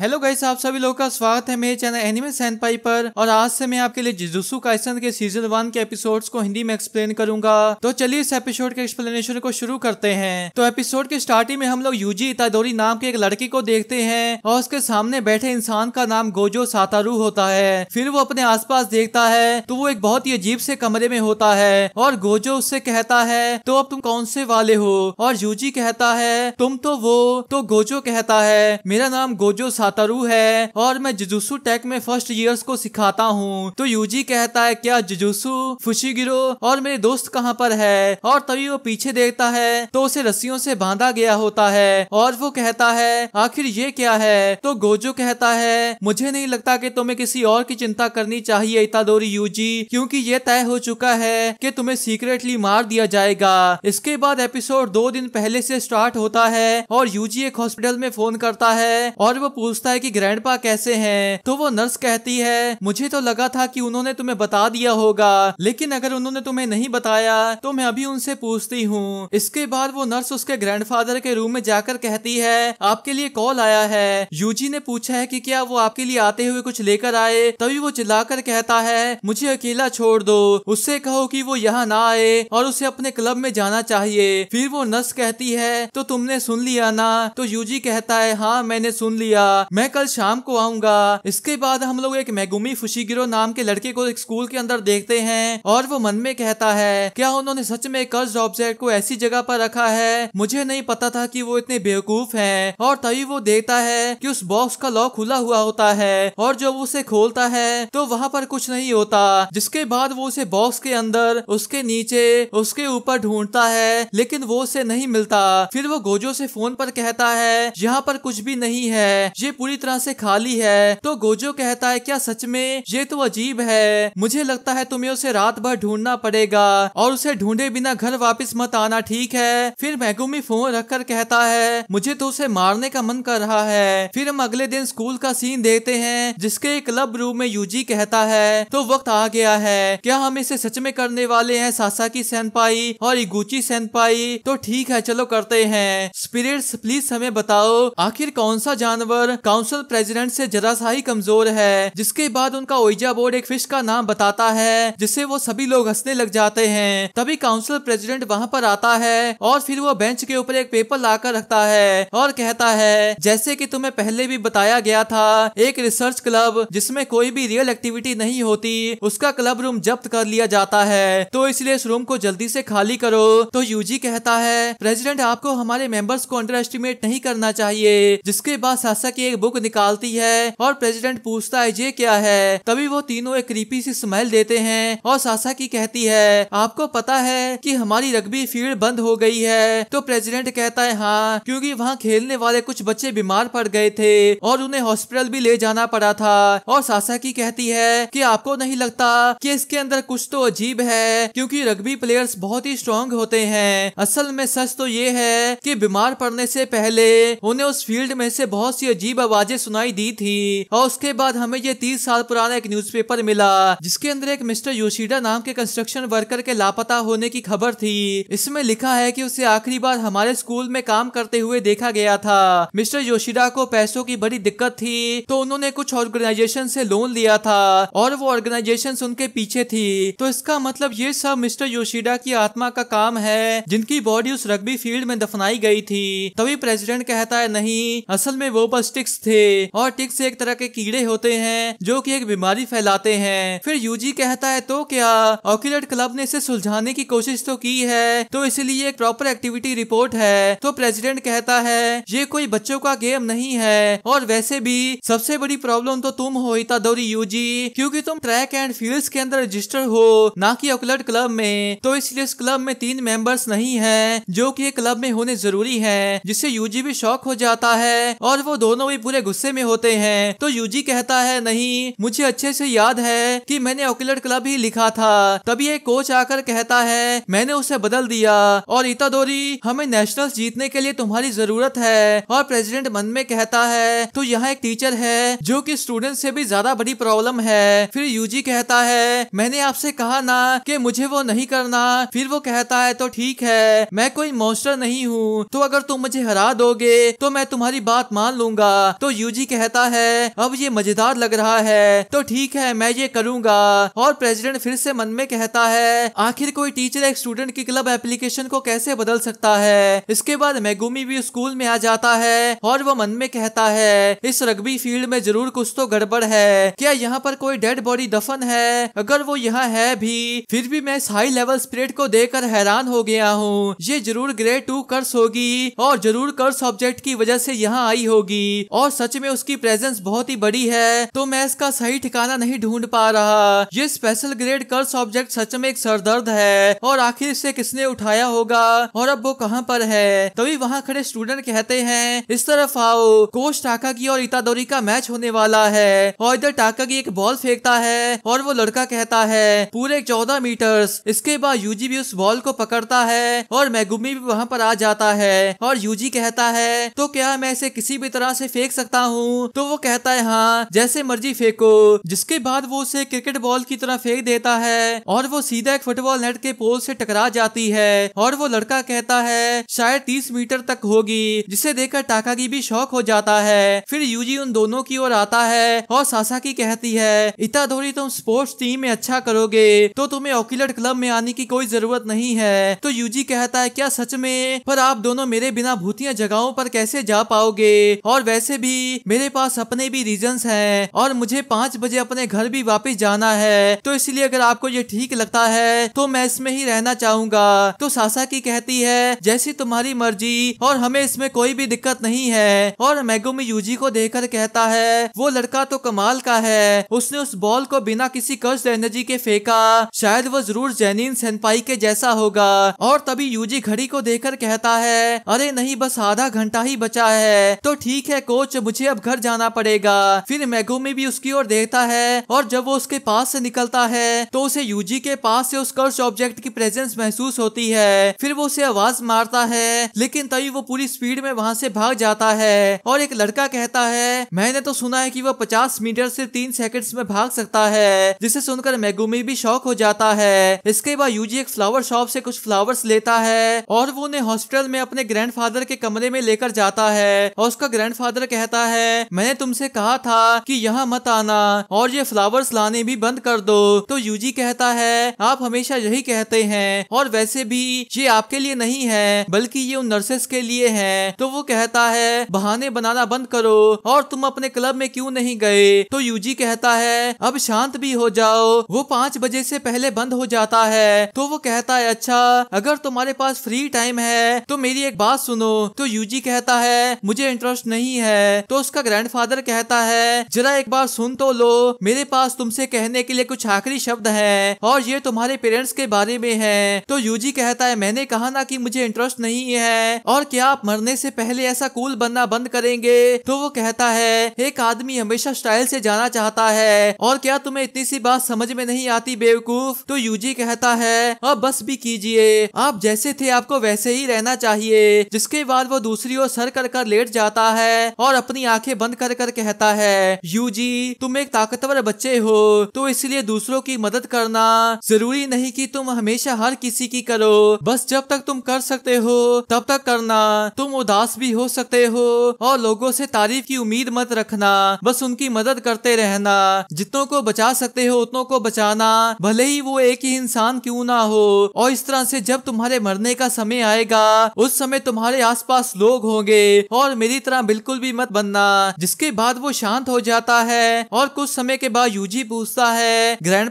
Hello guys आप सभी लोगों का स्वागत है मेरे चैनल एनिमे सैनपाई पर और आज से मैं आपके लिए जिजुसु काइसन के सीजन वन के एपिसोड्स को हिंदी में एक्सप्लेन करूंगा तो चलिए इस एपिसोड के एक्सप्लेनेशन को शुरू करते हैं तो एपिसोड के स्टार्टिंग में हम लोग यूजी इतादोरी नाम के एक लड़की को देखते हैं और उसके सामने बैठे इंसान का नाम गोजो सातारू होता है फिर वो अपने आस देखता है तो वो एक बहुत ही अजीब से कमरे में होता है और गोजो उससे कहता है तो अब तुम कौन से वाले हो और यूजी कहता है तुम तो वो तो गोजो कहता है मेरा नाम गोजो हातारू है और मैं जुजुसु टेक में फर्स्ट ईयर्स को सिखाता हूँ तो यूजी कहता है क्या जुजुसु फुशीगिरो और मेरे दोस्त कहाँ पर है और तभी वो पीछे देखता है तो उसे रस्सियों से बांधा गया होता है और वो कहता है आखिर ये क्या है तो गोजो कहता है मुझे नहीं लगता कि तुम्हें किसी और की चिंता करनी चाहिए इतादोरी यूजी क्योंकि ये तय हो चुका है कि तुम्हें सीक्रेटली मार दिया जाएगा इसके बाद एपिसोड दो दिन पहले से स्टार्ट होता है और यूजी एक हॉस्पिटल में फोन करता है और वो पूछ पूछता है कि ग्रैंडपा कैसे हैं तो वो नर्स कहती है मुझे तो लगा था कि उन्होंने तुम्हें बता दिया होगा लेकिन अगर उन्होंने तुम्हें नहीं बताया तो मैं अभी उनसे पूछती हूँ इसके बाद वो नर्स उसके ग्रैंडफादर के रूम में जाकर कहती है आपके लिए कॉल आया है यूजी ने पूछा है कि क्या वो आपके लिए आते हुए कुछ लेकर आए तभी वो चिल्लाकर कहता है मुझे अकेला छोड़ दो उससे कहो कि वो यहाँ ना आए और उसे अपने क्लब में जाना चाहिए फिर वो नर्स कहती है तो तुमने सुन लिया ना तो यूजी कहता है हाँ मैंने सुन लिया मैं कल शाम को आऊंगा इसके बाद हम लोग एक फुशी फुशीगिरो नाम के लड़के को एक स्कूल के अंदर देखते हैं और वो मन में कहता है क्या उन्होंने सच में कर्ज ऑब्जेक्ट को ऐसी जगह पर रखा है मुझे नहीं पता था कि वो इतने बेवकूफ हैं और तभी वो देखता है कि उस बॉक्स का लॉक खुला हुआ होता है और जब उसे खोलता है तो वहाँ पर कुछ नहीं होता जिसके बाद वो उसे बॉक्स के अंदर उसके नीचे उसके ऊपर ढूंढता है लेकिन वो उसे नहीं मिलता फिर वो गोजो से फोन पर कहता है यहाँ पर कुछ भी नहीं है ये पूरी तरह से खाली है तो गोजो कहता है क्या सच में ये तो अजीब है मुझे लगता है तुम्हें उसे रात भर ढूंढना पड़ेगा और उसे ढूंढे बिना घर वापस मत आना ठीक है फिर मैगुमी फोन रखकर कहता है मुझे तो उसे मारने का मन कर रहा है फिर हम अगले दिन स्कूल का सीन देखते हैं जिसके क्लब रूम में यूजी कहता है तो वक्त आ गया है क्या हम इसे सच में करने वाले है सासा की सेनपाई और इगुची सेनपाई तो ठीक है चलो करते हैं स्पिरिट्स प्लीज हमें बताओ आखिर कौन सा जानवर काउंसिल प्रेसिडेंट से जरा सा ही कमजोर है जिसके बाद उनका ओइजा बोर्ड एक फिश का नाम बताता है जिससे वो सभी लोग हंसने लग जाते हैं तभी काउंसिल प्रेसिडेंट वहाँ पर आता है और फिर वो बेंच के ऊपर एक पेपर लाकर रखता है और कहता है जैसे की तुम्हें पहले भी बताया गया था एक रिसर्च क्लब जिसमे कोई भी रियल एक्टिविटी नहीं होती उसका क्लब रूम जब्त कर लिया जाता है तो इसलिए इस रूम को जल्दी से खाली करो तो यूजी कहता है प्रेसिडेंट आपको हमारे मेंबर्स को अंडर एस्टिमेट नहीं करना चाहिए जिसके बाद शासक ये एक बुक निकालती है और प्रेसिडेंट पूछता है ये क्या है तभी वो तीनों एक क्रीपी सी स्मेल देते हैं और सासा की कहती है आपको पता है कि हमारी रग्बी फील्ड बंद हो गई है तो प्रेसिडेंट कहता है हाँ क्योंकि वहाँ खेलने वाले कुछ बच्चे बीमार पड़ गए थे और उन्हें हॉस्पिटल भी ले जाना पड़ा था और सासा की कहती है की आपको नहीं लगता की इसके अंदर कुछ तो अजीब है क्यूँकी रग्बी प्लेयर्स बहुत ही स्ट्रॉन्ग होते हैं असल में सच तो ये है की बीमार पड़ने से पहले उन्हें उस फील्ड में से बहुत सी अजीब अजीब आवाजें सुनाई दी थी और उसके बाद हमें ये तीस साल पुराना एक न्यूज़पेपर मिला जिसके अंदर एक मिस्टर योशीडा नाम के कंस्ट्रक्शन वर्कर के लापता होने की खबर थी इसमें लिखा है की उसे आखिरी बार हमारे स्कूल में काम करते हुए देखा गया था मिस्टर योशीडा को पैसों की बड़ी दिक्कत थी तो उन्होंने कुछ ऑर्गेनाइजेशन से लोन लिया था और वो ऑर्गेनाइजेशन उनके पीछे थी तो इसका मतलब ये सब मिस्टर योशीडा की आत्मा का काम है जिनकी बॉडी उस रग्बी फील्ड में दफनाई गई थी तभी प्रेसिडेंट कहता है नहीं असल में वो बस टिक्स थे और टिक्स एक तरह के कीड़े होते हैं जो कि एक बीमारी फैलाते हैं फिर यूजी कहता है तो क्या ऑक्यूलेट क्लब ने इसे सुलझाने की कोशिश तो की है तो इसीलिए एक प्रॉपर एक्टिविटी रिपोर्ट है तो प्रेसिडेंट कहता है ये कोई बच्चों का गेम नहीं है और वैसे भी सबसे बड़ी प्रॉब्लम तो तुम हो इतादोरी यूजी क्योंकि तुम ट्रैक एंड फील्ड के अंदर रजिस्टर हो ना कि ऑक्यूलेट क्लब में तो इसलिए इस क्लब में तीन मेंबर्स नहीं है जो की क्लब में होने जरूरी है जिससे यूजी भी शौक हो जाता है और वो दोनों पूरे गुस्से में होते हैं तो यूजी कहता है नहीं मुझे अच्छे से याद है कि मैंने ऑक्यूलर क्लब ही लिखा था तभी एक कोच आकर कहता है मैंने उसे बदल दिया और इतादोरी हमें नेशनल जीतने के लिए तुम्हारी जरूरत है और प्रेसिडेंट मन में कहता है तो यहाँ एक टीचर है जो कि स्टूडेंट से भी ज्यादा बड़ी प्रॉब्लम है फिर यूजी कहता है मैंने आपसे कहा ना कि मुझे वो नहीं करना फिर वो कहता है तो ठीक है मैं कोई मॉन्स्टर नहीं हूँ तो अगर तुम मुझे हरा दोगे तो मैं तुम्हारी बात मान लूंगा तो यूजी कहता है अब ये मजेदार लग रहा है तो ठीक है मैं ये करूंगा और प्रेसिडेंट फिर से मन में कहता है आखिर कोई टीचर एक स्टूडेंट की क्लब एप्लीकेशन को कैसे बदल सकता है इसके बाद मैगुमी भी स्कूल में आ जाता है और वो मन में कहता है इस रग्बी फील्ड में जरूर कुछ तो गड़बड़ है क्या यहाँ पर कोई डेड बॉडी दफन है अगर वो यहाँ है भी फिर भी मैं इस हाई लेवल स्प्रेड को कर हैरान हो गया हूँ ये जरूर ग्रेड टू कर्स होगी और जरूर कर्स ऑब्जेक्ट की वजह से यहाँ आई होगी और सच में उसकी प्रेजेंस बहुत ही बड़ी है तो मैं इसका सही ठिकाना नहीं ढूंढ पा रहा ये स्पेशल ग्रेड कर्स ऑब्जेक्ट सच में एक सरदर्द है और आखिर इसे किसने उठाया होगा और अब वो कहाँ पर है तभी वहाँ खड़े स्टूडेंट कहते हैं इस तरफ आओ कोच टाका की और इतादोरी का मैच होने वाला है और इधर टाका की एक बॉल फेंकता है और वो लड़का कहता है पूरे चौदह मीटर्स इसके बाद यूजी भी उस बॉल को पकड़ता है और मैगुमी भी वहाँ पर आ जाता है और यूजी कहता है तो क्या मैं इसे किसी भी तरह से फेंक फेंक सकता हूँ तो वो कहता है हाँ जैसे मर्जी फेंको जिसके बाद वो उसे क्रिकेट बॉल की तरह फेंक देता है और वो सीधा एक फुटबॉल नेट के पोल से टकरा जाती है और वो लड़का कहता है शायद तीस मीटर तक होगी जिसे देखकर की भी शौक हो जाता है फिर यूजी उन दोनों की ओर आता है और की कहती है इतादोरी तुम स्पोर्ट्स टीम में अच्छा करोगे तो तुम्हें ऑक्यूलर क्लब में आने की कोई जरूरत नहीं है तो यूजी कहता है क्या सच में पर आप दोनों मेरे बिना भूतिया जगहों पर कैसे जा पाओगे और वैसे भी मेरे पास अपने भी रीजन है और मुझे पाँच बजे अपने घर भी वापिस जाना है तो इसलिए अगर आपको ये ठीक लगता है तो मैं इसमें ही रहना चाहूंगा तो सासा की कहती है जैसी तुम्हारी मर्जी और हमें इसमें कोई भी दिक्कत नहीं है और मैगोमी यूजी को देखकर कहता है वो लड़का तो कमाल का है उसने उस बॉल को बिना किसी कर्ज एनर्जी के फेंका शायद वो जरूर जैनिन सेनपाई के जैसा होगा और तभी यूजी घड़ी को देखकर कहता है अरे नहीं बस आधा घंटा ही बचा है तो ठीक है को सोच मुझे अब घर जाना पड़ेगा फिर मैगोमी भी उसकी ओर देखता है और जब वो उसके पास से निकलता है तो उसे यूजी के पास से उस कर्स ऑब्जेक्ट की प्रेजेंस महसूस होती है फिर वो उसे आवाज मारता है लेकिन तभी वो पूरी स्पीड में वहाँ से भाग जाता है और एक लड़का कहता है मैंने तो सुना है कि वो पचास मीटर से तीन सेकंड्स में भाग सकता है जिसे सुनकर मैगोमी भी शौक हो जाता है इसके बाद यूजी एक फ्लावर शॉप से कुछ फ्लावर्स लेता है और वो उन्हें हॉस्पिटल में अपने ग्रैंडफादर के कमरे में लेकर जाता है और उसका ग्रैंडफादर कहता है मैंने तुमसे कहा था कि यहाँ मत आना और ये फ्लावर्स लाने भी बंद कर दो तो यूजी कहता है आप हमेशा यही कहते हैं और वैसे भी ये आपके लिए नहीं है बल्कि ये उन नर्सेस के लिए है तो वो कहता है बहाने बनाना बंद करो और तुम अपने क्लब में क्यूँ नहीं गए तो यूजी कहता है अब शांत भी हो जाओ वो पाँच बजे से पहले बंद हो जाता है तो वो कहता है अच्छा अगर तुम्हारे पास फ्री टाइम है तो मेरी एक बात सुनो तो यूजी कहता है मुझे इंटरेस्ट नहीं है है तो उसका ग्रैंडफादर कहता है जरा एक बार सुन तो लो मेरे पास तुमसे कहने के लिए कुछ आखिरी शब्द है और ये तुम्हारे पेरेंट्स के बारे में है तो यूजी कहता है मैंने कहा ना कि मुझे इंटरेस्ट नहीं है और क्या आप मरने से पहले ऐसा कूल बनना बंद करेंगे तो वो कहता है एक आदमी हमेशा स्टाइल से जाना चाहता है और क्या तुम्हें इतनी सी बात समझ में नहीं आती बेवकूफ तो यूजी कहता है अब बस भी कीजिए आप जैसे थे आपको वैसे ही रहना चाहिए जिसके बाद वो दूसरी ओर सर कर कर लेट जाता है और और अपनी आंखें बंद कर कर कहता है यूजी तुम एक ताकतवर बच्चे हो तो इसलिए दूसरों की मदद करना जरूरी नहीं कि तुम हमेशा हर किसी की करो बस जब तक तुम कर सकते हो तब तक करना तुम उदास भी हो सकते हो और लोगों से तारीफ की उम्मीद मत रखना बस उनकी मदद करते रहना जितनों को बचा सकते हो उतनों को बचाना भले ही वो एक ही इंसान क्यों ना हो और इस तरह से जब तुम्हारे मरने का समय आएगा उस समय तुम्हारे आसपास लोग होंगे और मेरी तरह बिल्कुल भी मत बनना जिसके बाद वो शांत हो जाता है और कुछ समय के बाद यूजी पूछता है ग्रैंड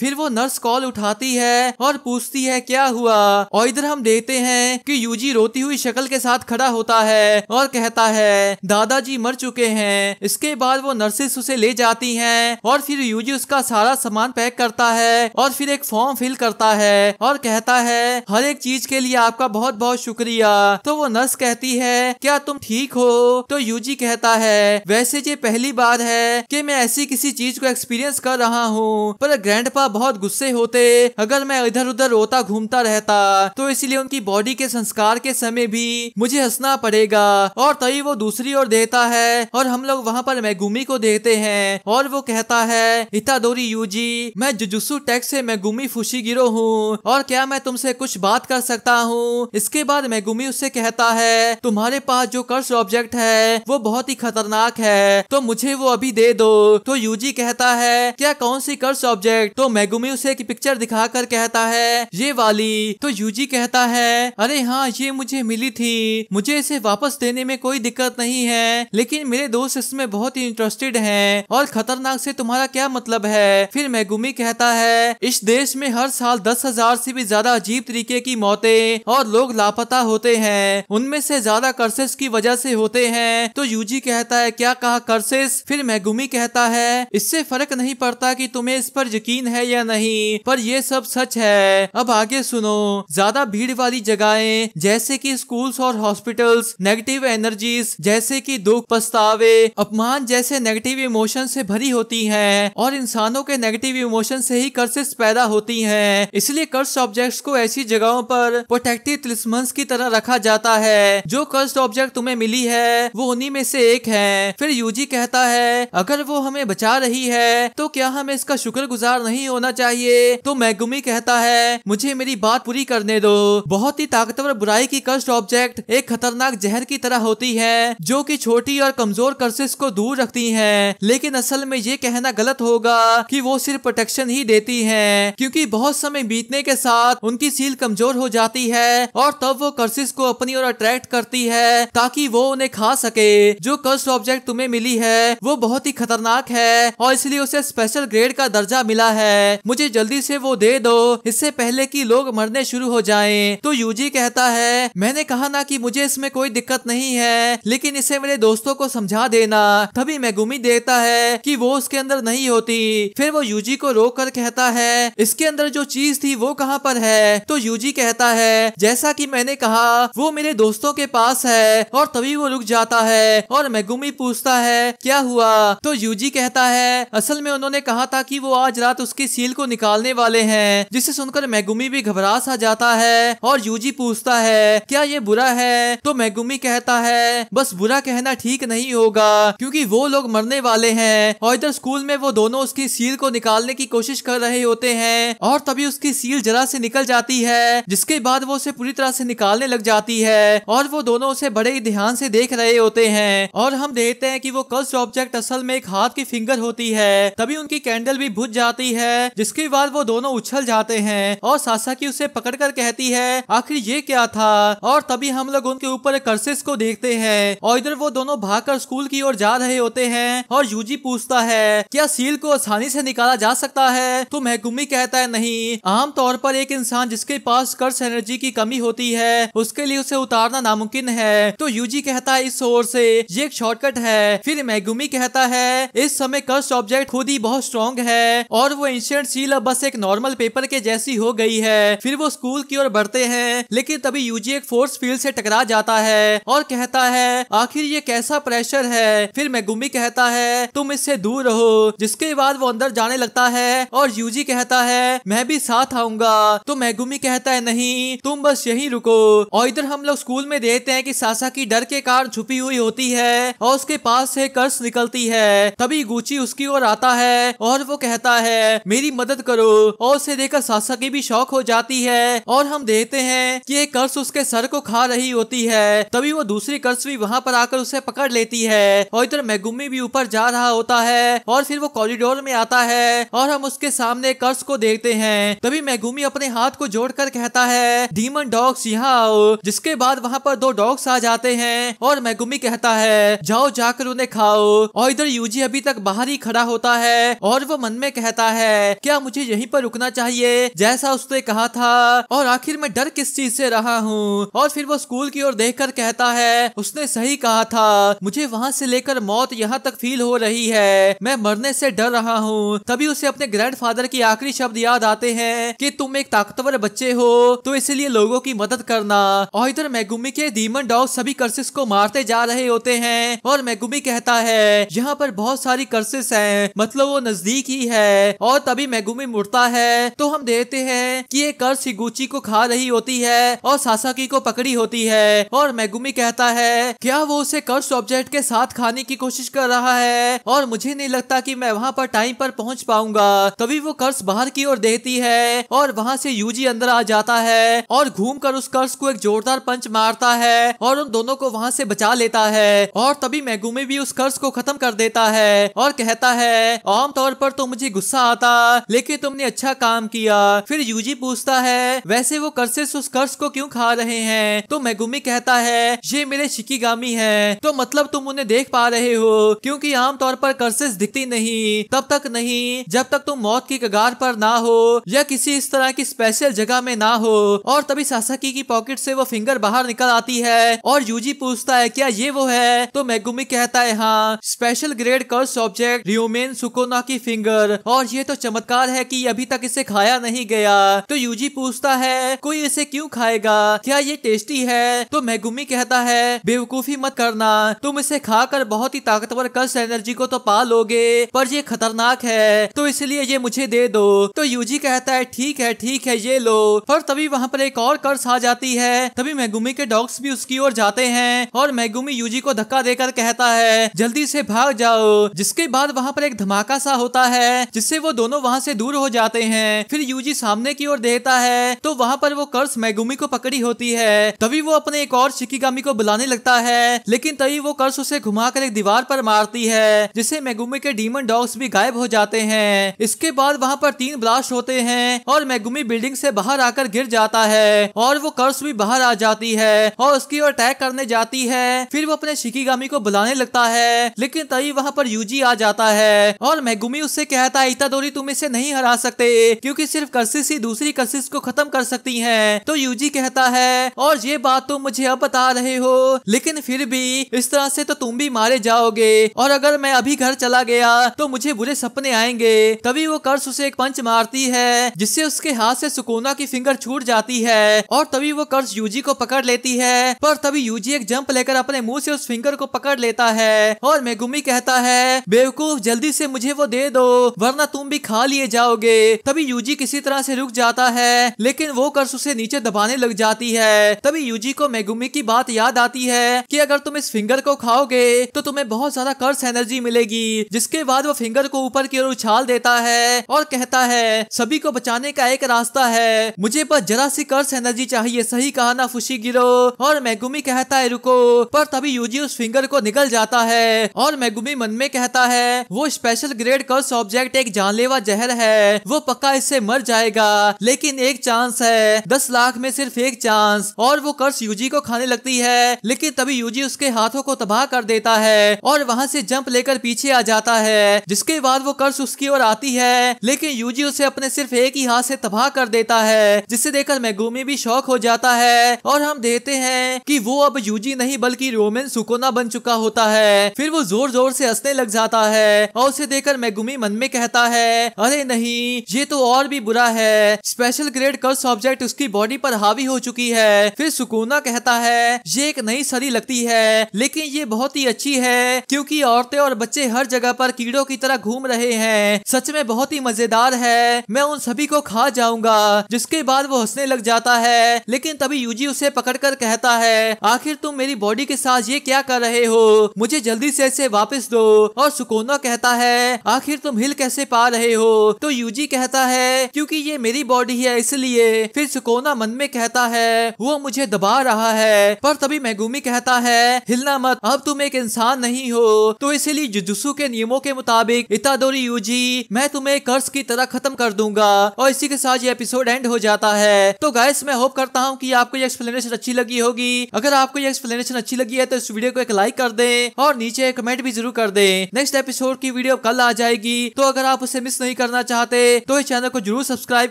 फिर वो नर्स कॉल उठाती है और पूछती है क्या हुआ और इधर हम देखते हैं कि यूजी रोती हुई शक्ल के साथ खड़ा होता है और कहता है दादाजी मर चुके हैं इसके बाद वो नर्सेस उसे ले जाती है और फिर यूजी उसका सारा सामान पैक करता है और फिर एक फॉर्म फिल करता है और कहता है हर एक चीज के लिए आपका बहुत बहुत शुक्रिया तो वो नर्स कहती है क्या तुम ठीक हो तो यूजी गुरुजी कहता है वैसे ये पहली बार है कि मैं ऐसी किसी चीज को एक्सपीरियंस कर रहा हूँ पर ग्रैंड बहुत गुस्से होते अगर मैं इधर उधर रोता घूमता रहता तो इसलिए उनकी बॉडी के संस्कार के समय भी मुझे हंसना पड़ेगा और तभी वो दूसरी ओर देता है और हम लोग वहाँ पर मैगुमी को देखते हैं और वो कहता है इतादोरी यूजी मैं जुजुसु टैक्स से मैगुमी फुशी गिरो हूँ और क्या मैं तुमसे कुछ बात कर सकता हूँ इसके बाद मैगुमी उससे कहता है तुम्हारे पास जो कर्स ऑब्जेक्ट है वो बहुत ही खतरनाक है तो मुझे वो अभी दे दो तो यूजी कहता है क्या कौन सी कर सब्जेक्ट तो मैगुमी उसे एक पिक्चर दिखा कर कहता है ये वाली तो यूजी कहता है अरे हाँ ये मुझे मिली थी मुझे इसे वापस देने में कोई दिक्कत नहीं है लेकिन मेरे दोस्त इसमें बहुत ही इंटरेस्टेड है और खतरनाक से तुम्हारा क्या मतलब है फिर मैगुमी कहता है इस देश में हर साल दस हजार से भी ज्यादा अजीब तरीके की मौतें और लोग लापता होते हैं उनमें से ज्यादा कर्सेस की वजह से होते हैं तो तो यूजी कहता है क्या कहा कर्सेस फिर मैगुमी कहता है इससे फर्क नहीं पड़ता कि तुम्हें इस पर यकीन है या नहीं पर यह सब सच है अब आगे सुनो ज्यादा भीड़ वाली जगहें जैसे कि स्कूल्स और हॉस्पिटल्स नेगेटिव एनर्जीज जैसे कि दुख पछतावे अपमान जैसे नेगेटिव इमोशन से भरी होती है और इंसानों के नेगेटिव इमोशन से ही कर्सेस पैदा होती है इसलिए कर्स ऑब्जेक्ट्स को ऐसी जगहों पर प्रोटेक्टिव तिलिस्मंस की तरह रखा जाता है जो कर्स ऑब्जेक्ट तुम्हें मिली है वो उन्हीं उन्हीं में से एक है फिर यूजी कहता है अगर वो हमें बचा रही है तो क्या हमें इसका शुक्रगुजार नहीं होना चाहिए तो मैगुमी कहता है मुझे मेरी बात पूरी करने दो बहुत ही ताकतवर बुराई की कष्ट ऑब्जेक्ट एक खतरनाक जहर की तरह होती है जो की छोटी और कमजोर कर्सिस को दूर रखती है लेकिन असल में ये कहना गलत होगा की वो सिर्फ प्रोटेक्शन ही देती है क्यूँकी बहुत समय बीतने के साथ उनकी सील कमजोर हो जाती है और तब वो कर्सिस को अपनी ओर अट्रैक्ट करती है ताकि वो उन्हें खा सके जो कस्ट ऑब्जेक्ट तुम्हें मिली है वो बहुत ही खतरनाक है और इसलिए उसे स्पेशल ग्रेड का दर्जा मिला है मुझे जल्दी से वो दे दो इससे पहले कि लोग मरने शुरू हो जाएं। तो यूजी कहता है मैंने कहा ना कि मुझे इसमें कोई दिक्कत नहीं है लेकिन इसे मेरे दोस्तों को समझा देना तभी मेगुमी देखता है की वो उसके अंदर नहीं होती फिर वो यूजी को रोक कर कहता है इसके अंदर जो चीज थी वो कहाँ पर है तो यूजी कहता है जैसा की मैंने कहा वो मेरे दोस्तों के पास है और तभी वो रुक जाता है है और मेगुमी पूछता है क्या हुआ तो यूजी कहता है असल में उन्होंने कहा था कि वो आज रात उसकी सील को निकालने वाले हैं जिसे सुनकर मेगुमी भी घबरा सा जाता है और यूजी पूछता है क्या ये बुरा है तो मेगुमी कहता है बस बुरा कहना ठीक नहीं होगा क्योंकि वो लोग मरने वाले हैं और इधर स्कूल में वो दोनों उसकी सील को निकालने की कोशिश कर रहे होते हैं और तभी उसकी सील जरा से निकल जाती है जिसके बाद वो उसे पूरी तरह से निकालने लग जाती है और वो दोनों उसे बड़े ही ध्यान से देख रहे होते हैं हैं और हम देखते हैं कि वो कल ऑब्जेक्ट असल में एक हाथ की फिंगर होती है तभी उनकी कैंडल भी भुज जाती है जिसके बाद वो दोनों उछल जाते हैं और सासा की उसे पकड़ कर कहती है आखिर ये क्या था और तभी हम लोग उनके ऊपर कर्सेस को देखते हैं और इधर वो दोनों भाग स्कूल की ओर जा रहे होते हैं और यूजी पूछता है क्या सील को आसानी से निकाला जा सकता है तो महकुमी कहता है नहीं आमतौर पर एक इंसान जिसके पास कर्स एनर्जी की कमी होती है उसके लिए उसे उतारना नामुमकिन है तो यूजी कहता है इस ओर से से ये एक शॉर्टकट है फिर मैगुमी कहता है इस समय कस्ट ऑब्जेक्ट खुद ही बहुत स्ट्रॉन्ग है और वो एंशियंट सील अब बस एक नॉर्मल पेपर के जैसी हो गई है फिर वो स्कूल की ओर बढ़ते हैं लेकिन तभी यूजी एक फोर्स फील्ड से टकरा जाता है और कहता है आखिर ये कैसा प्रेशर है फिर मैगुमी कहता है तुम इससे दूर रहो जिसके बाद वो अंदर जाने लगता है और यूजी कहता है मैं भी साथ आऊंगा तो मैगुमी कहता है नहीं तुम बस यही रुको और इधर हम लोग स्कूल में देखते हैं कि सासा की डर के कारण छुपी हुई होती होती है और उसके पास से कर्स निकलती है तभी गुची उसकी ओर आता है और वो कहता है मेरी मदद करो और उसे देखकर की भी शौक हो जाती है और हम देखते हैं कि एक कर्स उसके सर को खा रही होती है तभी वो दूसरी कर्स भी वहाँ पर आकर उसे पकड़ लेती है और इधर मैगुमी भी ऊपर जा रहा होता है और फिर वो कॉरिडोर में आता है और हम उसके सामने कर्स को देखते हैं तभी मैगुमी अपने हाथ को जोड़कर कहता है डीमन डॉग्स यहाँ आओ जिसके बाद वहाँ पर दो डॉग्स आ जाते हैं और मैगुमी कहता कहता है जाओ जाकर उन्हें खाओ और इधर यूजी अभी तक बाहर ही खड़ा होता है और वो मन में कहता है क्या मुझे यहीं पर रुकना चाहिए जैसा उसने कहा था और आखिर मैं डर किस चीज से रहा हूँ और फिर वो स्कूल की ओर देख कहता है उसने सही कहा था मुझे वहाँ से लेकर मौत यहाँ तक फील हो रही है मैं मरने से डर रहा हूँ तभी उसे अपने फादर की आखिरी शब्द याद आते हैं कि तुम एक ताकतवर बच्चे हो तो इसलिए लोगों की मदद करना और इधर मैगुमी के डीमन डॉग सभी कर्सिस को मारते जा रहे होते हैं और मैगुमी कहता है यहाँ पर बहुत सारी कर्सेस हैं मतलब वो नजदीक ही है और तभी मैगुमी मुड़ता है तो हम देखते हैं कि ये कर्स हिगुची को खा रही होती है और सासाकी को पकड़ी होती है और मैगुमी कहता है क्या वो उसे कर्स ऑब्जेक्ट के साथ खाने की कोशिश कर रहा है और मुझे नहीं लगता की मैं वहाँ पर टाइम पर पहुँच पाऊंगा तभी वो कर्स बाहर की ओर देती है और वहाँ से यूजी अंदर आ जाता है और घूम कर उस कर्स को एक जोरदार पंच मारता है और उन दोनों को वहाँ से बचा लेता है है और तभी मैगुमे भी उस कर्ज को खत्म कर देता है और कहता है आमतौर पर तो मुझे गुस्सा आता लेकिन तुमने अच्छा काम किया फिर यूजी पूछता है वैसे वो कर्सेस उस कर्ज को क्यों खा रहे हैं तो मैगुमी कहता है ये मेरे शिकीगामी है तो मतलब तुम उन्हें देख पा रहे हो क्योंकि आमतौर पर कर्सेस दिखती नहीं तब तक नहीं जब तक तुम मौत की कगार पर ना हो या किसी इस तरह की स्पेशल जगह में ना हो और तभी सासाकी की पॉकेट से वो फिंगर बाहर निकल आती है और यूजी पूछता है क्या ये वो वो है तो मैगुमी कहता है हाँ special grade curse object Ryomen Sukuna की फिंगर और ये तो चमत्कार है कि अभी तक इसे खाया नहीं गया तो यूजी पूछता है कोई इसे क्यों खाएगा क्या ये टेस्टी है तो मैगुमी कहता है बेवकूफी मत करना तुम इसे खाकर बहुत ही ताकतवर कर्स एनर्जी को तो पा लोगे पर ये खतरनाक है तो इसलिए ये मुझे दे दो तो यूजी कहता है ठीक है ठीक है ये लो पर तभी वहाँ पर एक और कर्स आ जाती है तभी मैगुमी के डॉग्स भी उसकी ओर जाते हैं और मैगुमी यूजी शिवजी को धक्का देकर कहता है जल्दी से भाग जाओ जिसके बाद वहाँ पर एक धमाका सा होता है जिससे वो दोनों वहाँ से दूर हो जाते हैं फिर यूजी सामने की ओर देखता है तो वहाँ पर वो कर्स मैगुमी को पकड़ी होती है तभी वो अपने एक और शिकीगामी को बुलाने लगता है लेकिन तभी वो कर्स उसे घुमाकर एक दीवार पर मारती है जिससे मैगुमी के डीमन डॉग्स भी गायब हो जाते हैं इसके बाद वहाँ पर तीन ब्लास्ट होते हैं और मैगुमी बिल्डिंग से बाहर आकर गिर जाता है और वो कर्स भी बाहर आ जाती है और उसकी ओर अटैक करने जाती है फिर वो अपने शिकीगामी को बुलाने लगता है लेकिन तभी वहाँ पर यूजी आ जाता है और मैगुमी उससे कहता है इतादोरी तुम इसे नहीं हरा सकते क्योंकि सिर्फ कर्सिस ही दूसरी कर्सिस को खत्म कर सकती है तो यूजी कहता है और ये बात तुम तो मुझे अब बता रहे हो लेकिन फिर भी इस तरह से तो तुम भी मारे जाओगे और अगर मैं अभी घर चला गया तो मुझे बुरे सपने आएंगे तभी वो कर्स उसे एक पंच मारती है जिससे उसके हाथ से सुकोना की फिंगर छूट जाती है और तभी वो कर्स यूजी को पकड़ लेती है पर तभी यूजी एक जंप लेकर अपने मुंह से उस फिंगर को पकड़ लेता है और मेगुमी कहता है बेवकूफ जल्दी से मुझे वो दे दो वरना तुम भी खा लिए जाओगे तभी यूजी किसी तरह से रुक जाता है लेकिन वो कर्स उसे नीचे दबाने लग जाती है तभी यूजी को मेगुमी की बात याद आती है कि अगर तुम इस फिंगर को खाओगे तो तुम्हें बहुत ज्यादा कर्स एनर्जी मिलेगी जिसके बाद वो फिंगर को ऊपर की ओर उछाल देता है और कहता है सभी को बचाने का एक रास्ता है मुझे बस जरा सी कर्स एनर्जी चाहिए सही कहा ना फुशी गिरो और मेगुमी कहता है रुको पर तभी यूजी उस फिंगर को निकल जाता है और मेगुमी मन में कहता है वो स्पेशल ग्रेड कर्स ऑब्जेक्ट एक जानलेवा जहर है वो पक्का इससे मर जाएगा लेकिन एक चांस है दस लाख में सिर्फ एक चांस और वो कर्स यूजी को खाने लगती है लेकिन तभी यूजी उसके हाथों को तबाह कर देता है और वहाँ से जंप लेकर पीछे आ जाता है जिसके बाद वो कर्स उसकी ओर आती है लेकिन यूजी उसे अपने सिर्फ एक ही हाथ से तबाह कर देता है जिसे देखकर मेगुमी भी शौक हो जाता है और हम देखते हैं कि वो अब यूजी नहीं बल्कि रोमन सुकोना बन चुका होता है फिर वो जोर जोर से हंसने लग जाता है और उसे देखकर मैगुमी मन में कहता है अरे नहीं ये तो और भी बुरा है स्पेशल ग्रेड कर्स ऑब्जेक्ट उसकी बॉडी पर हावी हो चुकी है फिर सुकोना कहता है ये एक नई सरी लगती है लेकिन ये बहुत ही अच्छी है क्योंकि औरतें और बच्चे हर जगह पर कीड़ों की तरह घूम रहे हैं सच में बहुत ही मजेदार है मैं उन सभी को खा जाऊंगा जिसके बाद वो हंसने लग जाता है लेकिन तभी यूजी उसे कर कहता है आखिर तुम मेरी बॉडी के साथ ये क्या कर रहे हो मुझे जल्दी से इसे वापस दो और सुकोना कहता है आखिर तुम हिल कैसे पा रहे हो तो यूजी कहता है क्योंकि ये मेरी बॉडी है इसलिए फिर सुकोना मन में कहता है वो मुझे दबा रहा है पर तभी मैगुमी कहता है हिलना मत अब तुम एक इंसान नहीं हो तो इसलिए जुजुसु के नियमों के मुताबिक इतादोरी यूजी मैं तुम्हें कर्ज की तरह खत्म कर दूंगा और इसी के साथ ये एपिसोड एंड हो जाता है तो गाइस मैं होप करता हूँ की आपको ये एक्सप्लेनेशन अच्छी लगी होगी अगर आपको ये एक्सप्लेनेशन अच्छी लगी है तो इस वीडियो को एक लाइक कर दें और नीचे कमेंट भी जरूर कर दें नेक्स्ट एपिसोड की वीडियो कल आ जाएगी तो अगर आप उसे मिस नहीं करना चाहते तो इस चैनल को जरूर सब्सक्राइब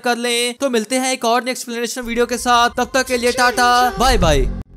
कर लें तो मिलते हैं एक और एक्सप्लेनेशन वीडियो के साथ तब तक के लिए टाटा बाय बाय